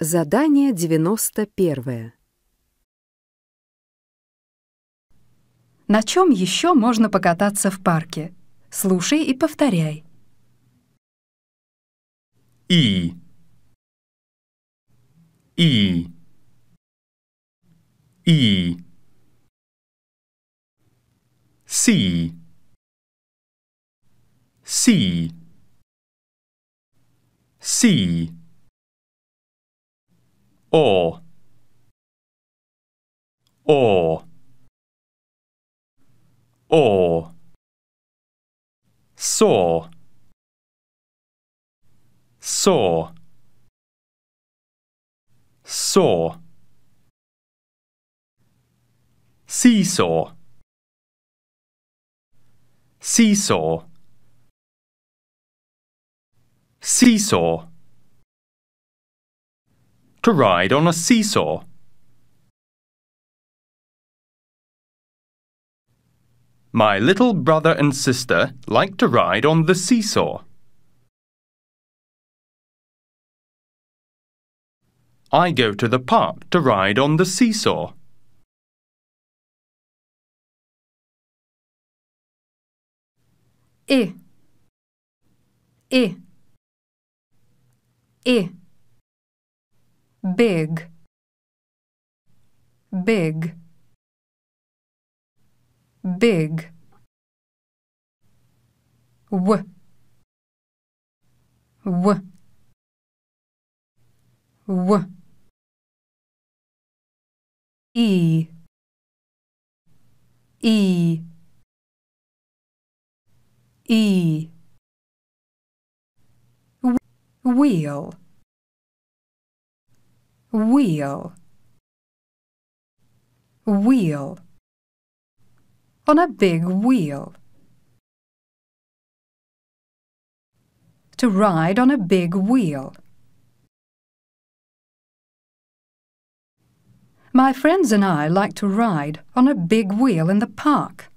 Задание 91. На чем еще можно покататься в парке? Слушай и повторяй. И. И. И. Си. Си. Си. or or or saw saw saw seesaw seesaw seesaw to ride on a seesaw. My little brother and sister like to ride on the seesaw. I go to the park to ride on the seesaw. E. E. E big big big w w w e e e wheel wheel wheel on a big wheel to ride on a big wheel My friends and I like to ride on a big wheel in the park